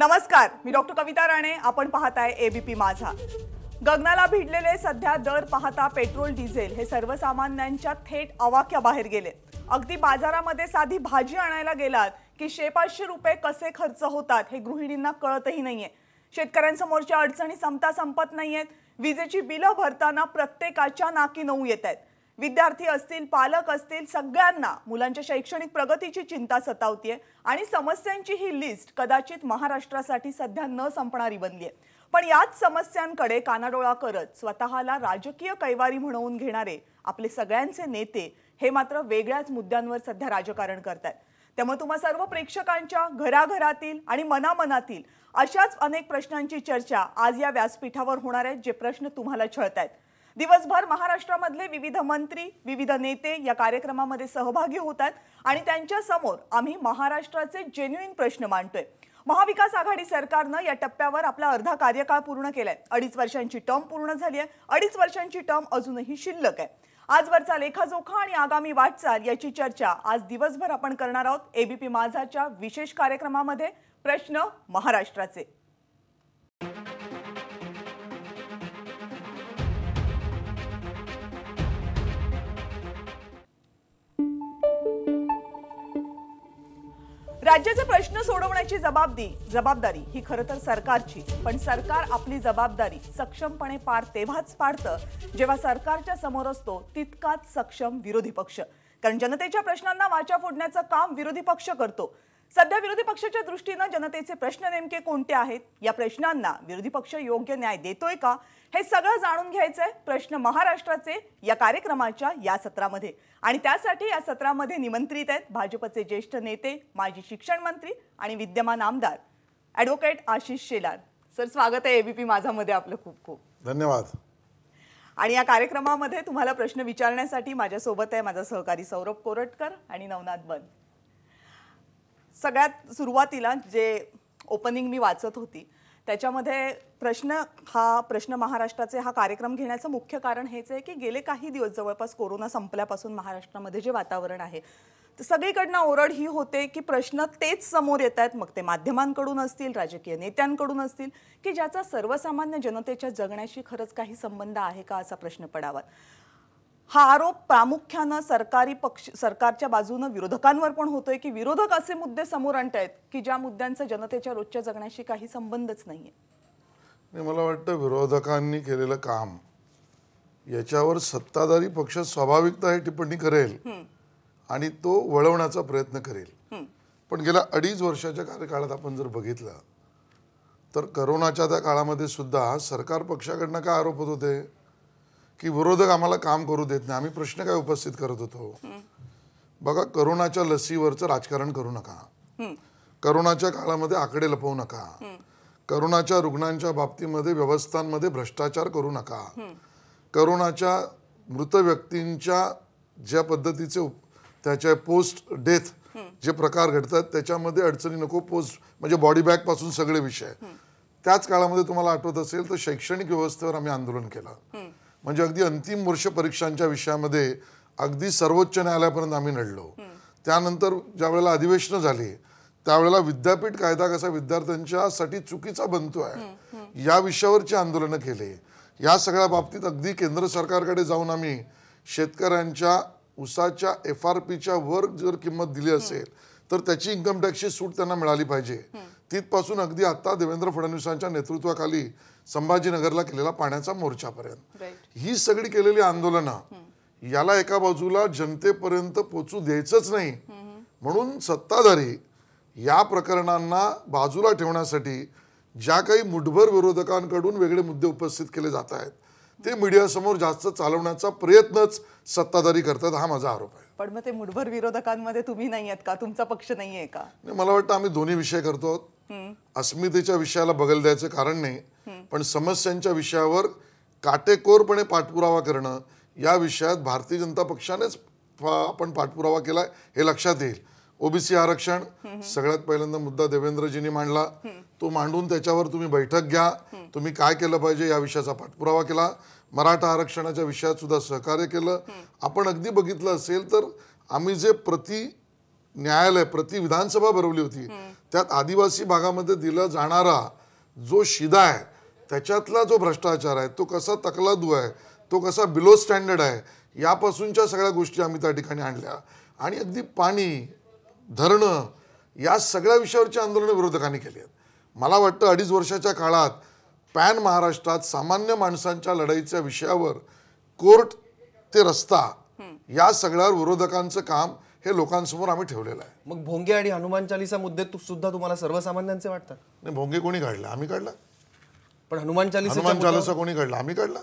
नमस्कार मी डॉक्टर कविता राणे आपण पाहत आहे एबीपी माझा गगनाला भिडलेले सध्या दर पाहता पेट्रोल डिझेल हे सर्वसामान्यांच्या थेट बाहेर गेले अगदी बाजारामध्ये साधी भाजी आणायला गेलात की पाचशे रुपये कसे खर्च होतात हे गृहिणींना कळतही नाहीये शेतकऱ्यांसमोरच्या अडचणी संपता संपत नाहीयेत विजेची बिलं भरताना प्रत्येकाच्या नाकी नऊ येत आहेत विद्यार्थी असतील पालक असतील सगळ्यांना मुलांच्या शैक्षणिक प्रगतीची चिंता सतावतीये आणि समस्यांची ही लिस्ट कदाचित महाराष्ट्रासाठी सध्या न संपणारी बनली आहे पण याच समस्यांकडे कानाडोळा करत स्वतःला राजकीय कैवारी म्हणवून घेणारे आपले सगळ्यांचे नेते हे मात्र वेगळ्याच मुद्द्यांवर सध्या राजकारण आहेत त्यामुळे तुम्हा सर्व प्रेक्षकांच्या घराघरातील आणि मनामनातील अशाच अनेक प्रश्नांची चर्चा आज या व्यासपीठावर होणार आहेत जे प्रश्न तुम्हाला छळत आहेत दिवसभर महाराष्ट्रामधले विविध मंत्री विविध नेते या कार्यक्रमामध्ये सहभागी होत आहेत आणि त्यांच्या समोर आम्ही महाराष्ट्राचे जेन्युईन प्रश्न मांडतोय महाविकास आघाडी सरकारनं या टप्प्यावर आपला अर्धा कार्यकाळ पूर्ण केलाय अडीच वर्षांची टर्म पूर्ण झाली आहे अडीच वर्षांची टर्म अजूनही शिल्लक आहे आजवरचा लेखाजोखा आणि आगामी वाटचाल याची चर्चा आज दिवसभर आपण करणार आहोत एबीपी माझाच्या विशेष कार्यक्रमामध्ये प्रश्न महाराष्ट्राचे राज्याचे प्रश्न सोडवण्याची जबाबदी जबाबदारी ही खरं तर सरकारची पण सरकार आपली जबाबदारी सक्षमपणे पार तेव्हाच पाडतं जेव्हा सरकारच्या समोर असतो तितकाच सक्षम विरोधी पक्ष कारण जनतेच्या प्रश्नांना वाचा फोडण्याचं काम विरोधी पक्ष करतो सध्या विरोधी पक्षाच्या दृष्टीनं जनतेचे प्रश्न नेमके कोणते आहेत या प्रश्नांना विरोधी पक्ष योग्य न्याय देतोय का हे सगळं जाणून घ्यायचंय प्रश्न महाराष्ट्राचे या कार्यक्रमाच्या या सत्रामध्ये आणि त्यासाठी या सत्रामध्ये निमंत्रित आहेत भाजपचे ज्येष्ठ नेते माजी शिक्षण मंत्री आणि विद्यमान आमदार ॲडव्होकेट आशिष शेलार सर स्वागत आहे एबीपी माझ्यामध्ये आपलं खूप खूप धन्यवाद आणि या कार्यक्रमामध्ये तुम्हाला प्रश्न विचारण्यासाठी माझ्यासोबत आहे माझा सहकारी सौरभ कोरटकर आणि नवनाथ बन सगळ्यात सुरुवातीला जे ओपनिंग मी वाचत होती त्याच्यामध्ये प्रश्न हा प्रश्न महाराष्ट्राचे हा कार्यक्रम घेण्याचं मुख्य कारण हेच आहे की गेले काही दिवस जवळपास कोरोना संपल्यापासून महाराष्ट्रामध्ये जे वातावरण आहे सगळीकडनं ओरड ही होते की प्रश्न तेच समोर येत आहेत मग ते माध्यमांकडून असतील राजकीय नेत्यांकडून असतील की ज्याचा सर्वसामान्य जनतेच्या जगण्याशी खरंच काही संबंध आहे का असा प्रश्न पडावा हा आरोप प्रामुख्यानं सरकारी पक्ष सरकारच्या बाजूनं विरोधकांवर पण होतोय की विरोधक असे मुद्दे समोर आणतायत की ज्या मुद्द्यांचा जनतेच्या रोजच्या जगण्याशी काही संबंधच नाहीये मला वाटतं विरोधकांनी केलेलं काम याच्यावर सत्ताधारी पक्ष स्वाभाविकता ही टिप्पणी करेल आणि तो वळवण्याचा प्रयत्न करेल पण गेल्या अडीच वर्षाच्या कार्यकाळात आपण जर बघितलं तर करोनाच्या त्या काळामध्ये सुद्धा सरकार पक्षाकडनं काय आरोप होत होते की विरोधक आम्हाला काम करू देत नाही आम्ही प्रश्न काय उपस्थित करत होतो बघा करोनाच्या लसीवरचं राजकारण करू नका करोनाच्या काळामध्ये आकडे लपवू नका करोनाच्या रुग्णांच्या बाबतीमध्ये व्यवस्थांमध्ये भ्रष्टाचार करू नका करोनाच्या मृत व्यक्तींच्या ज्या पद्धतीचे त्याच्या पोस्ट डेथ जे प्रकार घडतात त्याच्यामध्ये अडचणी नको पोस्ट म्हणजे बॉडी बॅग पासून सगळे विषय त्याच काळामध्ये तुम्हाला आठवत असेल तर शैक्षणिक व्यवस्थेवर आम्ही आंदोलन केलं म्हणजे अगदी अंतिम वर्ष परीक्षांच्या विषयामध्ये अगदी सर्वोच्च न्यायालयापर्यंत आम्ही लढलो त्यानंतर ज्या वेळेला अधिवेशनं झाली त्यावेळेला विद्यापीठ कायदा कसा विद्यार्थ्यांच्यासाठी चुकीचा बनतो आहे या विषयावरचे आंदोलनं केले या सगळ्या बाबतीत अगदी केंद्र सरकारकडे जाऊन आम्ही शेतकऱ्यांच्या उसाच्या एफ आर पीच्या वर जर किंमत दिली असेल तर त्याची इन्कम टॅक्सची सूट त्यांना मिळाली पाहिजे तिथपासून अगदी आता देवेंद्र फडणवीसांच्या नेतृत्वाखाली संभाजीनगरला केलेला पाण्याचा मोर्चापर्यंत ही सगळी केलेली आंदोलनं याला एका बाजूला जनतेपर्यंत पोचू द्यायचंच नाही म्हणून सत्ताधारी या प्रकरणांना बाजूला ठेवण्यासाठी ज्या काही मुठभर विरोधकांकडून वेगळे मुद्दे उपस्थित केले जात आहेत ते मीडियासमोर जास्त चालवण्याचा प्रयत्नच सत्ताधारी करतात हा माझा आरोप आहे पण मग ते मुठभर विरोधकांमध्ये तुम्ही नाही आहेत का तुमचा पक्ष नाही आहे का मला वाटतं आम्ही दोन्ही विषय करतो अस्मितेच्या विषयाला बगल द्यायचं कारण नाही पण समस्यांच्या विषयावर काटेकोरपणे पाठपुरावा करणं या विषयात भारतीय जनता पक्षानेच आपण पाठपुरावा केला हे लक्षात येईल ओबीसी आरक्षण सगळ्यात पहिल्यांदा मुद्दा देवेंद्रजींनी मांडला तो मांडून त्याच्यावर तुम्ही बैठक घ्या तुम्ही काय केलं पाहिजे या विषयाचा पाठपुरावा केला मराठा आरक्षणाच्या विषयात सुद्धा सहकार्य केलं आपण अगदी बघितलं असेल तर आम्ही जे प्रति न्यायालय प्रति विधानसभा भरवली होती त्यात आदिवासी भागामध्ये दिला जाणारा जो शिदा आहे त्याच्यातला जो भ्रष्टाचार आहे तो कसा तकलादू आहे तो कसा बिलो स्टँडर्ड आहे यापासूनच्या सगळ्या गोष्टी आम्ही त्या ठिकाणी आणल्या आणि अगदी पाणी धरणं या सगळ्या विषयावरची आंदोलनं विरोधकांनी केली आहेत मला वाटतं अडीच वर्षाच्या काळात पॅन महाराष्ट्रात सामान्य माणसांच्या लढाईच्या विषयावर कोर्ट ते रस्ता या सगळ्यावर विरोधकांचं काम हे लोकांसमोर आम्ही ठेवलेलं आहे मग भोंगे आणि हनुमान चालिसा मुद्दे सुद्धा तुम्हाला सर्वसामान्यांचे वाटतात नाही भोंगे कोणी काढला आम्ही काढला पण हनुमान चालिसा हनुमान चालिसा कोणी काढला आम्ही काढला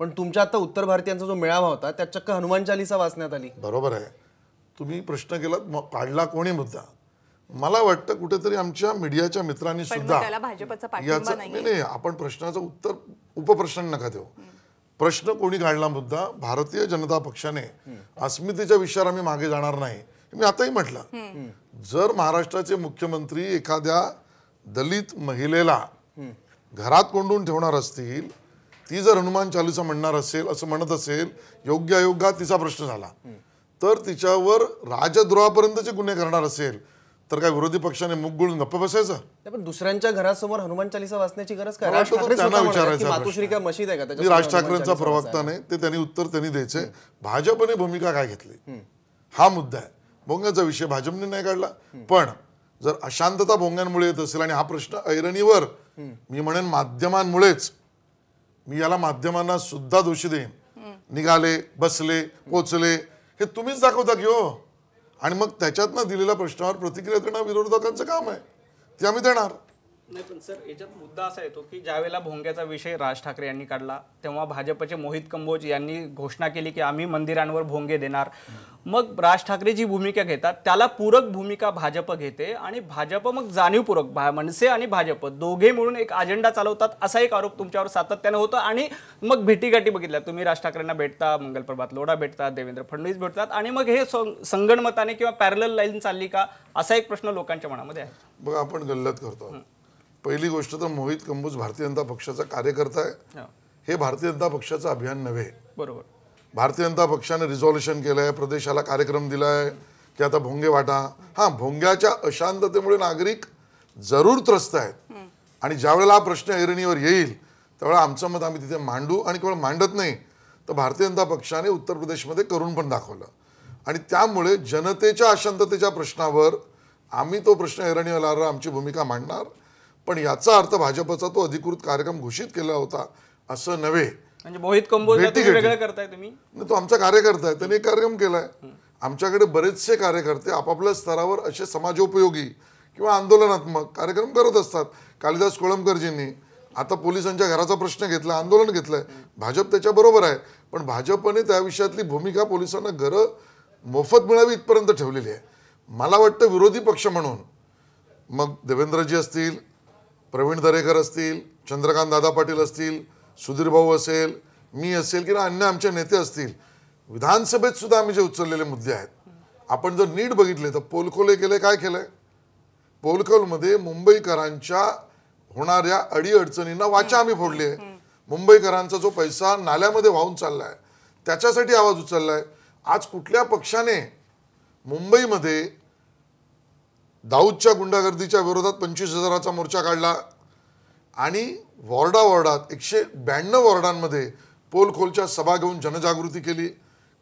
पण तुमच्या आता उत्तर भारतीयांचा जो मेळावा होता त्यात चक्क हनुमान चालिसा वाचण्यात आली बरोबर आहे तुम्ही प्रश्न केला काढला कोणी मुद्दा मला वाटतं कुठेतरी आमच्या मीडियाच्या मित्रांनी सुद्धा याचा नाही आपण प्रश्नाचं उत्तर उपप्रश्न नका देऊ प्रश्न कोणी काढला मुद्दा भारतीय जनता पक्षाने अस्मितेच्या विषयावर आम्ही मागे जाणार नाही मी आताही म्हटलं जर महाराष्ट्राचे मुख्यमंत्री एखाद्या दलित महिलेला घरात कोंडून ठेवणार असतील ती जर हनुमान चालीसा म्हणणार असेल असं म्हणत असेल योग्य अयोग्य तिचा प्रश्न झाला तर तिच्यावर राजद्रोहापर्यंतचे गुन्हे करणार असेल तर काय विरोधी पक्षाने मुख गुळून गप्प बसायचं पण दुसऱ्यांच्या घरासमोर हनुमान चालिसा वाचण्याची गरज काय मातोश्री का मशीद आहे का राज ठाकरेंचा प्रवक्ता नाही ते त्यांनी उत्तर त्यांनी द्यायचे भाजपने भूमिका काय घेतली हा मुद्दा आहे भोंग्याचा विषय भाजपने नाही काढला पण जर अशांतता भोंग्यांमुळे येत असेल आणि हा प्रश्न ऐरणीवर मी म्हणेन माध्यमांमुळेच मी याला माध्यमांना सुद्धा दोषी देईन निघाले बसले पोचले हे तुम्हीच दाखवता की हो आणि मग त्याच्यातनं दिलेल्या प्रश्नावर प्रतिक्रिया देणं विरोधकांचं काम आहे ते आम्ही देणार नाही पण सर याच्यात मुद्दा असा येतो की ज्यावेळेला भोंग्याचा विषय राज ठाकरे यांनी काढला तेव्हा भाजपचे मोहित कंबोज यांनी घोषणा केली की आम्ही मंदिरांवर भोंगे देणार मग राज ठाकरे जी भूमिका घेतात त्याला पूरक भूमिका भाजप घेते आणि भाजप मग जाणीवपूर्वक भा मनसे आणि भाजप दोघे मिळून एक अजेंडा चालवतात असा एक आरोप तुमच्यावर सातत्यानं होतो आणि मग भेटीगाठी बघितल्या तुम्ही राज ठाकरेंना भेटता मंगलप्रभात लोढा भेटतात देवेंद्र फडणवीस भेटतात आणि मग हे संगणमताने किंवा पॅरल लाईन चालली का असा एक प्रश्न लोकांच्या मनामध्ये आहे बघा आपण गल्लत करतो पहिली गोष्ट तर मोहित कंबूज भारतीय जनता पक्षाचा कार्यकर्ता आहे हे भारतीय जनता पक्षाचं अभियान नव्हे बरोबर भारतीय जनता पक्षाने रिझॉल्युशन केलं आहे प्रदेशाला कार्यक्रम दिला आहे की आता भोंगे वाटा हां भोंग्याच्या अशांततेमुळे नागरिक जरूर त्रस्त आहेत आणि ज्यावेळेला हा प्रश्न ऐरणीवर येईल त्यावेळेला आमचं मत आम्ही तिथे मांडू आणि केवळ मांडत नाही तर भारतीय जनता पक्षाने उत्तर प्रदेशमध्ये करून पण दाखवलं आणि त्यामुळे जनतेच्या अशांततेच्या प्रश्नावर आम्ही तो प्रश्न ऐरणीवर आमची भूमिका मांडणार पण याचा अर्थ भाजपचा तो अधिकृत कार्यक्रम घोषित केला होता असं नव्हे म्हणजे मोहित कंबोज करताय तुम्ही तो आमचा कार्यकर्ता आहे त्यांनी एक कार्यक्रम केलाय आमच्याकडे बरेचसे कार्यकर्ते आपापल्या स्तरावर असे समाजोपयोगी किंवा आंदोलनात्मक कार्यक्रम करत असतात कालिदास कोळंबकरजींनी आता पोलिसांच्या घराचा प्रश्न घेतला आंदोलन घेतलंय भाजप त्याच्याबरोबर आहे पण भाजपने त्या विषयातली भूमिका पोलिसांना घरं मोफत मिळावी इथपर्यंत ठेवलेली आहे मला वाटतं विरोधी पक्ष म्हणून मग देवेंद्रजी असतील प्रवीण दरेकर असतील चंद्रकांत दादा पाटील असतील सुधीर भाऊ असेल मी असेल किंवा अन्य आमचे नेते असतील विधानसभेत सुद्धा आम्ही जे उचललेले मुद्दे आहेत आपण जर नीट बघितले तर पोलखोले केले काय केलं आहे पोलखोलमध्ये मुंबईकरांच्या होणाऱ्या अडीअडचणींना वाचा आम्ही फोडली आहे मुंबईकरांचा जो पैसा नाल्यामध्ये वाहून चालला आहे त्याच्यासाठी आवाज उचलला आहे आज कुठल्या पक्षाने मुंबईमध्ये दाऊदच्या गुंडागर्दीच्या विरोधात पंचवीस हजाराचा मोर्चा काढला आणि वॉर्डा वॉर्डात एकशे ब्याण्णव वॉर्डांमध्ये पोलखोलच्या सभा घेऊन जनजागृती केली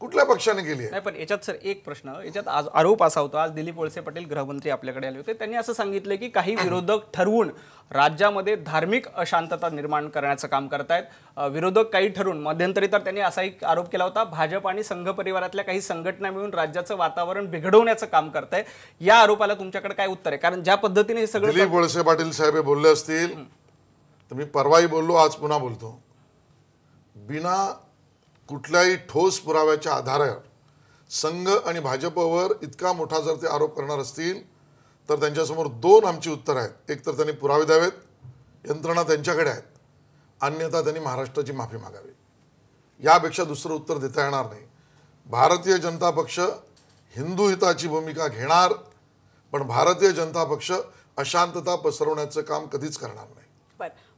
कुठल्या पक्षाने केली नाही पण याच्यात सर एक प्रश्न याच्यात आज आरोप असा होता आज दिलीप वळसे पाटील गृहमंत्री आपल्याकडे आले होते त्यांनी असं सांगितलं की काही विरोधक ठरवून राज्यामध्ये धार्मिक अशांतता निर्माण करण्याचं काम करतायत विरोधक काही ठरवून मध्यंतरी तर त्यांनी असाही आरोप केला होता भाजप आणि संघ परिवारातल्या काही संघटना मिळून राज्याचं वातावरण बिघडवण्याचं काम करत या आरोपाला तुमच्याकडे काय उत्तर आहे कारण ज्या पद्धतीने हे सगळं दिलीप वळसे पाटील साहेब बोलले असतील तर मी परवाही बोललो आज पुन्हा बोलतो बिना कुठल्याही ठोस पुराव्याच्या आधारे संघ आणि भाजपवर इतका मोठा जर ते आरोप करणार असतील तर त्यांच्यासमोर दोन आमची उत्तरं आहेत एक तर त्यांनी पुरावे द्यावेत यंत्रणा त्यांच्याकडे आहेत अन्यथा त्यांनी महाराष्ट्राची माफी मागावी यापेक्षा दुसरं उत्तर देता येणार नाही भारतीय जनता पक्ष हिंदू हिताची भूमिका घेणार पण भारतीय जनता पक्ष अशांतता पसरवण्याचं काम कधीच करणार नाही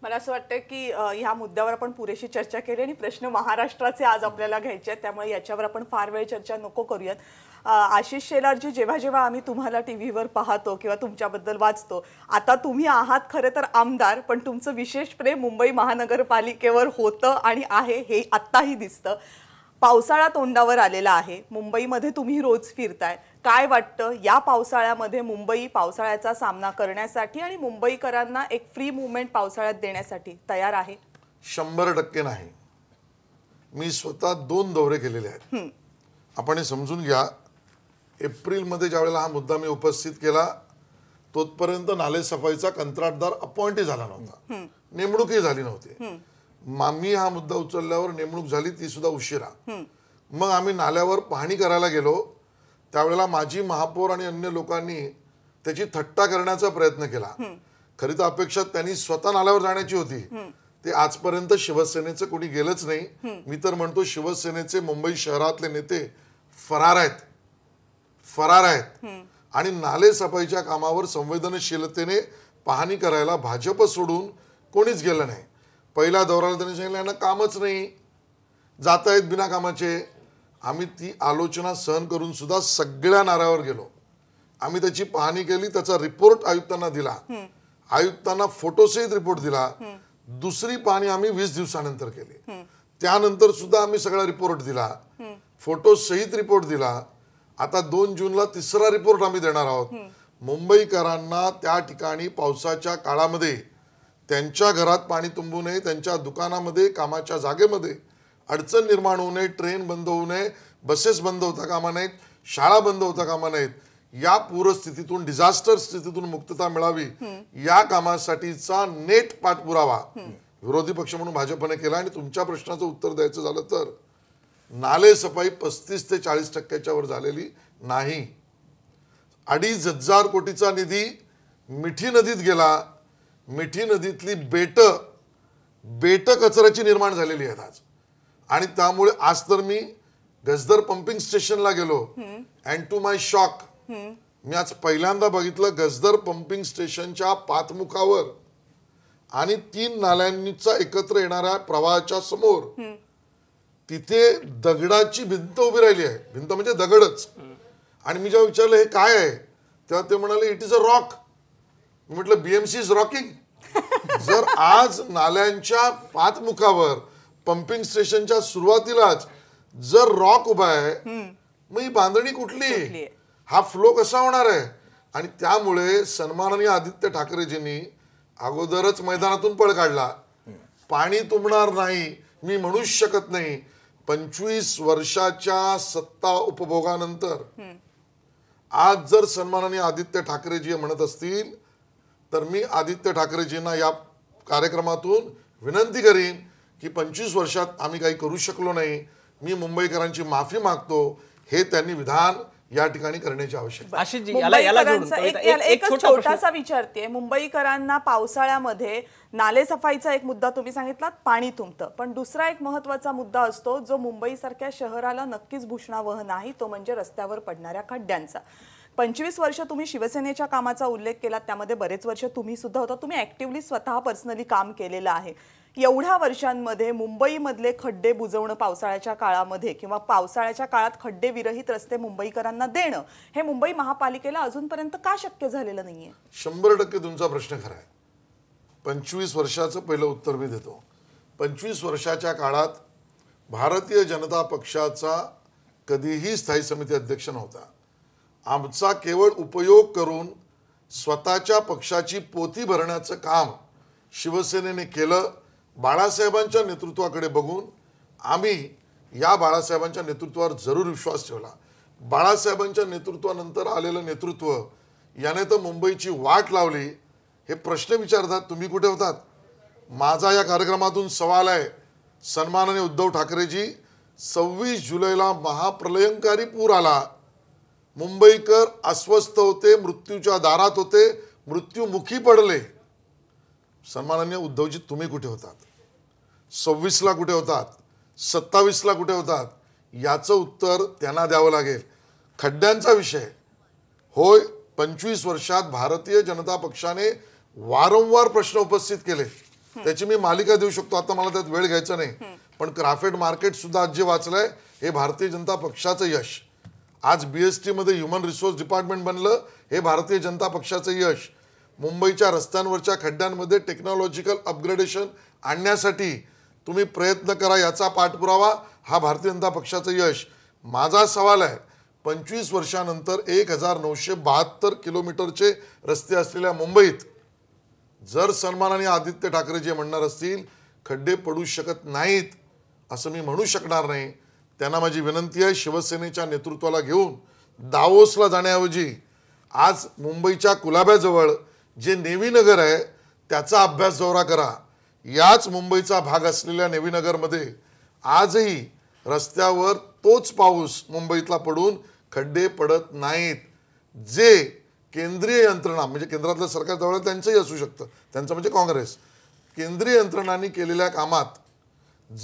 मला असं वाटतं की ह्या मुद्द्यावर आपण पुरेशी चर्चा केली आणि प्रश्न महाराष्ट्राचे आज आपल्याला घ्यायचे आहेत त्यामुळे याच्यावर आपण फार वेळ चर्चा नको करूयात आशिष शेलारजी जेव्हा जेव्हा आम्ही तुम्हाला टी व्हीवर पाहतो किंवा तुमच्याबद्दल वाचतो आता तुम्ही आहात खरं तर आमदार पण तुमचं विशेष प्रेम मुंबई महानगरपालिकेवर होतं आणि आहे हे आत्ताही दिसतं पावसाळा तोंडावर आलेला आहे मुंबईमध्ये तुम्ही रोज फिरताय काय वाटतं या पावसाळ्यामध्ये मुंबई पावसाळ्याचा सामना करण्यासाठी आणि मुंबईकरांना एक फ्री मुवमेंट पावसाळ्यात देण्यासाठी तयार आहे शंभर टक्के नाही मी स्वतः दोन दौरे केलेले आहेत आपण हे समजून घ्या एप्रिलमध्ये ज्यावेळेला हा मुद्दा मी उपस्थित केला तोपर्यंत सफाईचा कंत्राटदार अपॉइंटही झाला नव्हता नेमणूकही झाली नव्हती मामी हा मुद्दा उचलल्यावर नेमणूक झाली ती सुद्धा उशिरा मग आम्ही नाल्यावर पाहणी करायला गेलो त्यावेळेला माजी महापौर आणि अन्य लोकांनी त्याची थट्टा करण्याचा प्रयत्न केला खरी तर अपेक्षा त्यांनी स्वतः नाल्यावर जाण्याची होती ते आजपर्यंत शिवसेनेचं कोणी गेलंच नाही मी तर म्हणतो शिवसेनेचे मुंबई शहरातले नेते फरार आहेत फरार आहेत आणि नाले सफाईच्या कामावर संवेदनशीलतेने पाहणी करायला भाजप सोडून कोणीच गेलं नाही पहिल्या दौऱ्याला त्यांनी सांगितलं यांना कामच नाही जात आहेत बिना कामाचे आम्ही ती आलोचना सहन करून सुद्धा सगळ्या नाऱ्यावर गेलो आम्ही त्याची पाहणी केली त्याचा रिपोर्ट आयुक्तांना दिला आयुक्तांना फोटोसहित रिपोर्ट दिला दुसरी पाहणी आम्ही वीस दिवसानंतर केली त्यानंतर सुद्धा आम्ही सगळा रिपोर्ट दिला फोटोसहित रिपोर्ट दिला आता दोन जूनला तिसरा रिपोर्ट आम्ही देणार आहोत मुंबईकरांना त्या ठिकाणी पावसाच्या काळामध्ये त्यांच्या घरात पाणी तुंबू नये त्यांच्या दुकानामध्ये कामाच्या जागेमध्ये अडचण निर्माण होऊ नये ट्रेन बंद होऊ नये बसेस बंद होता कामा नाहीत शाळा बंद होता कामा नाहीत या पूरस्थितीतून डिझास्टर स्थितीतून मुक्तता मिळावी या कामासाठीचा नेट पाठपुरावा विरोधी पक्ष म्हणून भाजपने केला आणि तुमच्या प्रश्नाचं उत्तर द्यायचं झालं तर नाले सफाई पस्तीस ते चाळीस टक्क्याच्या वर झालेली नाही अडीच हजार कोटीचा निधी मिठी नदीत गेला मिठी नदीतली बेट बेट कचऱ्याची निर्माण झालेली आहेत आज आणि त्यामुळे आज तर मी गजदर पंपिंग स्टेशनला गेलो अँड टू माय शॉक मी आज पहिल्यांदा बघितलं गजदर पंपिंग स्टेशनच्या पाथमुखावर आणि तीन नाल्यांचा एकत्र येणाऱ्या प्रवाहाच्या समोर तिथे दगडाची भिंत उभी राहिली आहे भिंत म्हणजे दगडच आणि मी जेव्हा विचारलं हे काय आहे तेव्हा ते म्हणाले इट इज अ रॉक म्हटलं बीएमसी इज रॉकिंग जर आज नाल्यांच्या पाथमुखावर पंपिंग स्टेशनच्या सुरुवातीलाच जर रॉक उभा आहे मग ही बांधणी कुठली हा फ्लो कसा होणार आहे आणि त्यामुळे सन्माननीय आदित्य ठाकरेजींनी अगोदरच मैदानातून पळ काढला पाणी तुंबणार नाही मी म्हणूच शकत नाही पंचवीस वर्षाच्या सत्ता उपभोगानंतर आज जर सन्माननीय आदित्य ठाकरेजी म्हणत असतील तर मी आदित्य ठाकरेजींना या कार्यक्रमातून विनंती करीन की पंचवीस वर्षात आम्ही काही करू शकलो नाही मी मुंबईकरांची माफी मागतो हे त्यांनी विधान या ठिकाणी करण्याची आवश्यकता छोटासा विचारते मुंबईकरांना पावसाळ्यामध्ये नाले सफाईचा एक मुद्दा तुम्ही सांगितला पाणी तुंबतं पण दुसरा एक महत्वाचा मुद्दा असतो जो मुंबईसारख्या शहराला नक्कीच भूषणावह नाही तो म्हणजे रस्त्यावर पडणाऱ्या खड्ड्यांचा पंचवीस वर्ष तुम्ही शिवसेनेच्या कामाचा उल्लेख केला त्यामध्ये बरेच वर्ष तुम्ही सुद्धा होता तुम्ही ऍक्टिव्हली स्वतः पर्सनली काम केलेलं आहे एवढ्या वर्षांमध्ये मुंबईमधले खड्डे बुजवणं पावसाळ्याच्या काळामध्ये किंवा पावसाळ्याच्या काळात खड्डे विरहित रस्ते मुंबईकरांना देणं हे मुंबई महापालिकेला अजूनपर्यंत का शक्य झालेलं नाहीये शंभर टक्के तुमचा प्रश्न खरा आहे पंचवीस वर्षाचं पहिलं उत्तर मी देतो पंचवीस वर्षाच्या काळात भारतीय जनता पक्षाचा कधीही स्थायी समिती अध्यक्ष नव्हता आमचा केवळ उपयोग करून स्वतःच्या पक्षाची पोती भरण्याचं काम शिवसेनेने केलं बाळासाहेबांच्या नेतृत्वाकडे बघून आम्ही या बाळासाहेबांच्या नेतृत्वावर जरूर विश्वास ठेवला बाळासाहेबांच्या नेतृत्वानंतर आलेलं नेतृत्व याने तर मुंबईची वाट लावली हे प्रश्न विचारतात तुम्ही कुठे होतात माझा या कार्यक्रमातून सवाल आहे सन्मानाने उद्धव ठाकरेजी सव्वीस जुलैला महाप्रलयंकारी पूर आला मुंबईकर अस्वस्थ होते मृत्यूच्या दारात होते मृत्यूमुखी पडले सन्माननीय उद्धवजी तुम्ही कुठे होतात सव्वीसला कुठे होतात सत्तावीसला कुठे होतात याचं उत्तर त्यांना द्यावं लागेल खड्ड्यांचा विषय होय पंचवीस वर्षात भारतीय जनता पक्षाने वारंवार प्रश्न उपस्थित केले त्याची मी मालिका देऊ शकतो आता मला त्यात वेळ घ्यायचा नाही पण क्राफेट मार्केट सुद्धा आज जे वाचलंय हे भारतीय जनता पक्षाचं यश आज बीएसटी मध्ये ह्युमन रिसोर्स डिपार्टमेंट बनलं हे भारतीय जनता पक्षाचं यश मुंबईच्या रस्त्यांवरच्या खड्ड्यांमध्ये टेक्नॉलॉजिकल अपग्रेडेशन आणण्यासाठी तुम्ही प्रयत्न करा याचा पाठपुरावा हा भारतीय जनता पक्षाचं यश माझा सवाल आहे पंचवीस वर्षानंतर एक हजार नऊशे बहात्तर किलोमीटरचे रस्ते असलेल्या मुंबईत जर सन्मान आणि आदित्य ठाकरे जे म्हणणार असतील खड्डे पडू शकत नाहीत असं मी म्हणू शकणार नाही त्यांना माझी विनंती आहे शिवसेनेच्या नेतृत्वाला घेऊन दावोसला जाण्याऐवजी आज मुंबईच्या कुलाब्याजवळ जे नेवीनगर आहे त्याचा अभ्यास दौरा करा याच मुंबईचा भाग असलेल्या नेवीनगरमध्ये आजही रस्त्यावर तोच पाऊस मुंबईतला पडून खड्डे पडत नाहीत जे केंद्रीय यंत्रणा म्हणजे केंद्रातलं सरकार जवळ त्यांचंही असू शकतं त्यांचं म्हणजे काँग्रेस केंद्रीय यंत्रणांनी केलेल्या कामात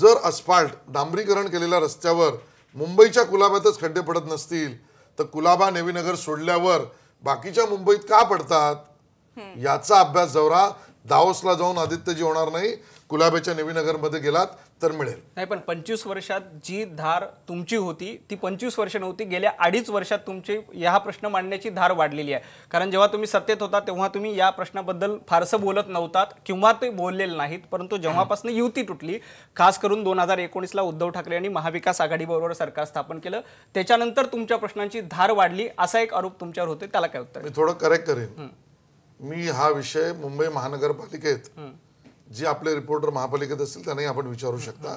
जर अस्फाल्ट डांबरीकरण केलेल्या रस्त्यावर मुंबईच्या कुलाब्यातच खड्डे पडत नसतील तर कुलाबा नेवीनगर सोडल्यावर बाकीच्या मुंबईत का पडतात याचा अभ्यास जवरा दावसला जाऊन आदित्यजी होणार नाही कुलाब्याच्या नवीनगर मध्ये गेलात तर मिळेल नाही पण पंचवीस वर्षात जी धार तुमची होती ती पंचवीस वर्ष नव्हती गेल्या अडीच वर्षात तुमची या प्रश्न मांडण्याची धार वाढलेली आहे कारण जेव्हा तुम्ही सत्तेत होता तेव्हा तुम्ही या प्रश्नाबद्दल फारसं बोलत नव्हतात किंवा ते बोललेले नाहीत परंतु जेव्हापासून युती तुटली खास करून दोन हजार एकोणीसला उद्धव ठाकरे यांनी महाविकास आघाडीबरोबर सरकार स्थापन केलं त्याच्यानंतर तुमच्या प्रश्नांची धार वाढली असा एक आरोप तुमच्यावर होते त्याला काय उत्तर थोडं करेक्ट करेन मी हा विषय मुंबई महानगरपालिकेत जे आपले रिपोर्टर महापालिकेत असतील त्यांनाही आपण विचारू शकता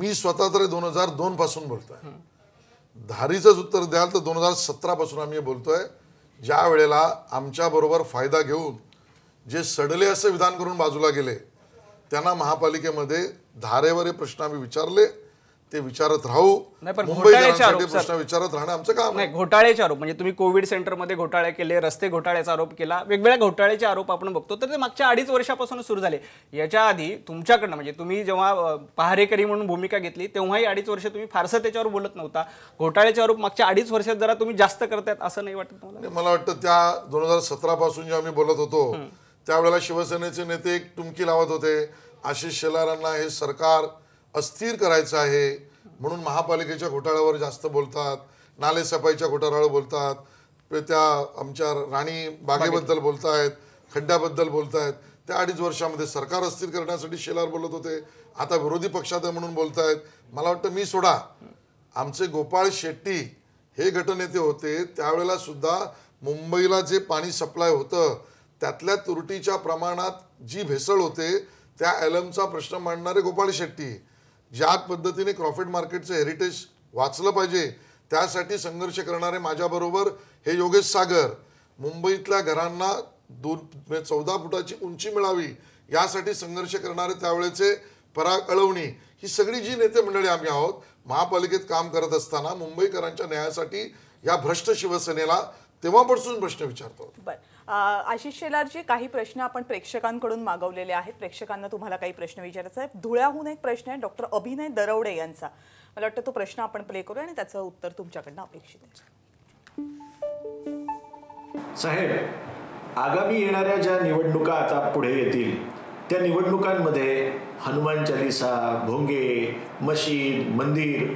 मी स्वतः तरी दोन हजार दोन पासून बोलतोय धारीचंच उत्तर द्याल तर दोन हजार सतरा पासून आम्ही बोलतोय ज्या वेळेला आमच्याबरोबर फायदा घेऊन जे सडले असं विधान करून बाजूला गेले त्यांना महापालिकेमध्ये धारेवर हे प्रश्न आम्ही विचारले ते विचारत राहू विचारत राहणं आमचं काम नाही घोटाळ्याचे आरोप म्हणजे तुम्ही कोविड सेंटरमध्ये घोटाळे केले रस्ते घोटाळ्याचा आरोप केला वेगवेगळ्या घोटाळ्याचे आरोप आपण बघतो तर ते मागच्या अडीच वर्षापासून सुरू झाले याच्या आधी तुमच्याकडनं म्हणजे तुम्ही जेव्हा पहारेकरी म्हणून भूमिका घेतली तेव्हाही अडीच वर्ष तुम्ही फारसं त्याच्यावर बोलत नव्हता घोटाळ्याचे आरोप मागच्या अडीच वर्षात जरा तुम्ही जास्त करतायत असं नाही वाटत मला मला वाटतं त्या दोन हजार सतरा पासून जेव्हा मी बोलत होतो त्यावेळेला शिवसेनेचे नेते एक टुमकी लावत होते आशिष शेलारांना हे सरकार अस्थिर करायचं आहे म्हणून महापालिकेच्या घोटाळ्यावर जास्त बोलतात नालेसफाईच्या घोटाळ्यावर बोलतात त्या आमच्या राणी बागेबद्दल बोलतायत खड्ड्याबद्दल बोलतायत त्या अडीच वर्षामध्ये सरकार अस्थिर करण्यासाठी शेलार बोलत होते आता विरोधी पक्षात आहे म्हणून बोलतायत मला वाटतं मी सोडा आमचे गोपाळ शेट्टी हे गटनेते होते त्यावेळेला सुद्धा मुंबईला जे पाणी सप्लाय होतं त्यातल्या तुरटीच्या प्रमाणात जी भेसळ होते त्या ॲलमचा प्रश्न मांडणारे गोपाळ शेट्टी ज्या पद्धतीने क्रॉफिट मार्केटचं हेरिटेज वाचलं पाहिजे त्यासाठी संघर्ष करणारे माझ्याबरोबर हे योगेश सागर मुंबईतल्या घरांना दोन म्हणजे चौदा फुटाची उंची मिळावी यासाठी संघर्ष करणारे त्यावेळेचे पराग अळवणी ही सगळी जी नेते मंडळी आम्ही आहोत महापालिकेत काम करत असताना मुंबईकरांच्या न्यायासाठी या भ्रष्ट शिवसेनेला तेव्हापासून प्रश्न विचारतो आशिष शेलारजी काही प्रश्न आपण प्रेक्षकांकडून मागवलेले आहेत प्रेक्षकांना तुम्हाला काही प्रश्न विचारायचा आहे धुळ्याहून एक प्रश्न आहे डॉक्टर अभिनय दरवडे यांचा मला वाटतं तो प्रश्न आपण प्ले करूया आणि त्याचं उत्तर तुमच्याकडनं अपेक्षित आहे साहेब आगामी येणाऱ्या ज्या निवडणुका आता पुढे येतील त्या निवडणुकांमध्ये हनुमान चालिसा भोंगे मशीद मंदिर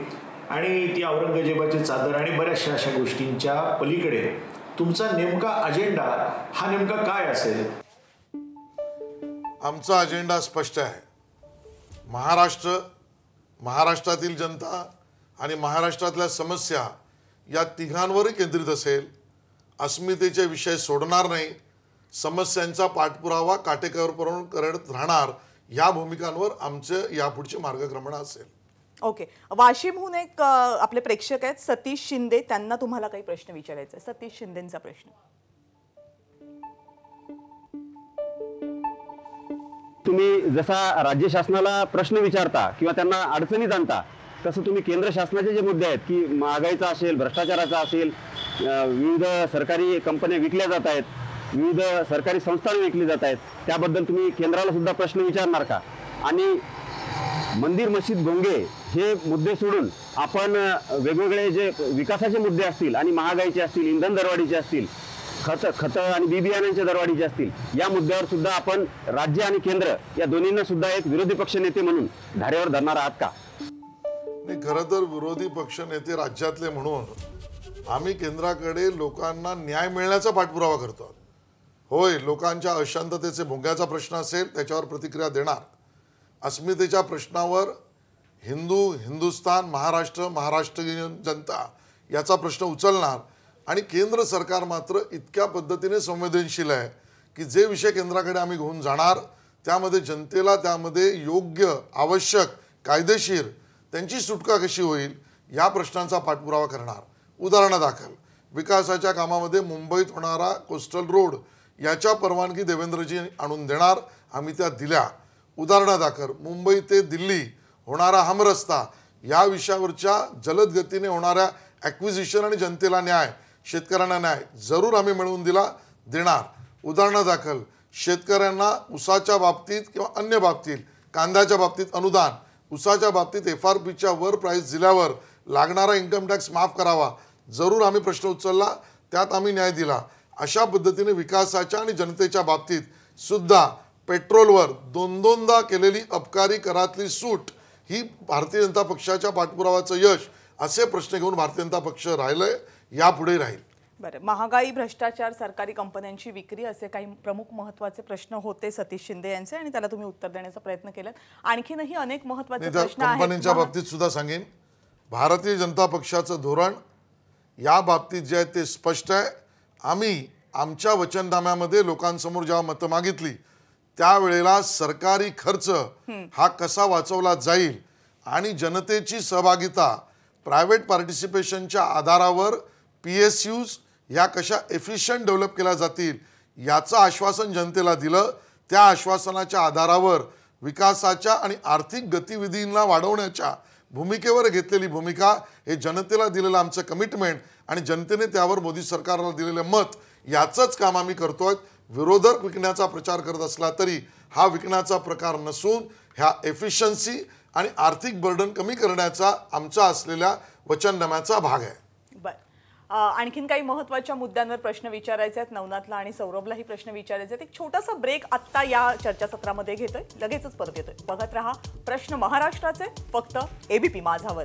आणि ती औरंगजेबाची चादर आणि बऱ्याचशा अशा गोष्टींच्या पलीकडे तुमचा नेमका अजेंडा हा नेमका काय असेल आमचा अजेंडा स्पष्ट आहे महाराष्ट्र महाराष्ट्रातील जनता आणि महाराष्ट्रातल्या समस्या या तिघांवरही केंद्रित असेल अस्मितेचे विषय सोडणार नाही समस्यांचा पाठपुरावा काटेकोरपणे करत राहणार या भूमिकांवर आमचे यापुढचे मार्गक्रमण असेल ओके वाशिमहून एक आपले प्रेक्षक आहेत सतीश शिंदे त्यांना तुम्हाला काही प्रश्न विचारायचा आहे सतीश शिंदेचा प्रश्न तुम्ही जसा राज्य शासनाला प्रश्न विचारता किंवा त्यांना अडचणीत आणता तसं तुम्ही केंद्र शासनाचे जे मुद्दे आहेत की महागाईचा असेल भ्रष्टाचाराचा असेल विविध सरकारी कंपन्या विकल्या जात आहेत विविध सरकारी संस्था विकली जात आहेत त्याबद्दल तुम्ही केंद्राला सुद्धा प्रश्न विचारणार का आणि मंदिर मशीद भोंगे हे मुद्दे सोडून आपण वेगवेगळे जे विकासाचे मुद्दे असतील आणि महागाईचे असतील इंधन दरवाढीचे असतील खत खत आणि बी बियाण्यांच्या दरवाढीचे असतील या मुद्द्यावर सुद्धा आपण राज्य आणि केंद्र या दोन्हींना सुद्धा एक विरोधी पक्ष नेते म्हणून धारेवर धरणार आहात का मी तर विरोधी पक्ष नेते राज्यातले म्हणून आम्ही केंद्राकडे लोकांना न्याय मिळण्याचा पाठपुरावा करतो होय लोकांच्या अशांततेचे भोंग्याचा प्रश्न असेल त्याच्यावर प्रतिक्रिया देणार अस्मितेच्या प्रश्नावर हिंदू हिंदुस्तान महाराष्ट्र महाराष्ट्र जनता याचा प्रश्न उचलणार आणि केंद्र सरकार मात्र इतक्या पद्धतीने संवेदनशील आहे की जे विषय केंद्राकडे आम्ही घेऊन जाणार त्यामध्ये जनतेला त्यामध्ये योग्य आवश्यक कायदेशीर त्यांची सुटका कशी होईल या प्रश्नांचा पाठपुरावा करणार उदाहरणादाखल विकासाच्या कामामध्ये मुंबईत होणारा कोस्टल रोड याच्या परवानगी देवेंद्रजी आणून देणार आम्ही त्या दिल्या उदाहरणादाखल मुंबई ते दिल्ली होणारा हमरस्ता या विषयावरच्या जलद गतीने होणाऱ्या ॲक्विजिशन आणि जनतेला न्याय शेतकऱ्यांना न्याय जरूर आम्ही मिळवून दिला देणार दाखल शेतकऱ्यांना उसाच्या बाबतीत किंवा अन्य बाबतीत कांद्याच्या बाबतीत अनुदान उसाच्या बाबतीत एफ आर पीच्या वर प्राईस दिल्यावर लागणारा इन्कम टॅक्स माफ करावा जरूर आम्ही प्रश्न उचलला त्यात आम्ही न्याय दिला अशा पद्धतीने विकासाच्या आणि जनतेच्या बाबतीत सुद्धा पेट्रोलवर दोन दोनदा केलेली अबकारी करातली सूट ही भारतीय जनता पक्षाच्या पाठपुरावाचं यश असे प्रश्न घेऊन भारतीय जनता पक्ष राहिलंय यापुढे राहील बरं महागाई भ्रष्टाचार सरकारी कंपन्यांची विक्री असे काही प्रमुख महत्वाचे प्रश्न होते सतीश शिंदे यांचे आणि त्याला तुम्ही उत्तर देण्याचा प्रयत्न केला आणखीनही अनेक महत्वाचे प्रश्न कंपन्यांच्या बाबतीत सुद्धा सांगेन भारतीय जनता पक्षाचं धोरण या बाबतीत जे आहे ते स्पष्ट आहे आम्ही आमच्या वचनदाम्यामध्ये लोकांसमोर जेव्हा मतं मागितली त्यावेळेला सरकारी खर्च हा कसा वाचवला जाईल आणि जनतेची सहभागिता प्रायव्हेट पार्टिसिपेशनच्या आधारावर पी एस यूज ह्या कशा एफिशियंट डेव्हलप केल्या जातील याचं आश्वासन जनतेला दिलं त्या आश्वासनाच्या आधारावर विकासाच्या आणि आर्थिक गतिविधींना वाढवण्याच्या भूमिकेवर घेतलेली भूमिका हे जनतेला दिलेलं आमचं कमिटमेंट आणि जनतेने त्यावर मोदी सरकारला दिलेलं मत याचंच काम आम्ही करतोय विरोधक विकण्याचा प्रचार करत असला तरी हा विकण्याचा प्रकार नसून ह्या एफिशियन्सी आणि आर्थिक बर्डन कमी करण्याचा आमचा असलेल्या वचननाम्याचा भाग आहे आणखीन काही महत्वाच्या मुद्द्यांवर प्रश्न विचारायचे आहेत नवनाथला आणि सौरभलाही प्रश्न विचारायचे आहेत एक छोटासा ब्रेक आत्ता या चर्चासत्रामध्ये घेतोय लगेचच परत येतोय बघत रहा प्रश्न महाराष्ट्राचे फक्त एबीपी माझावर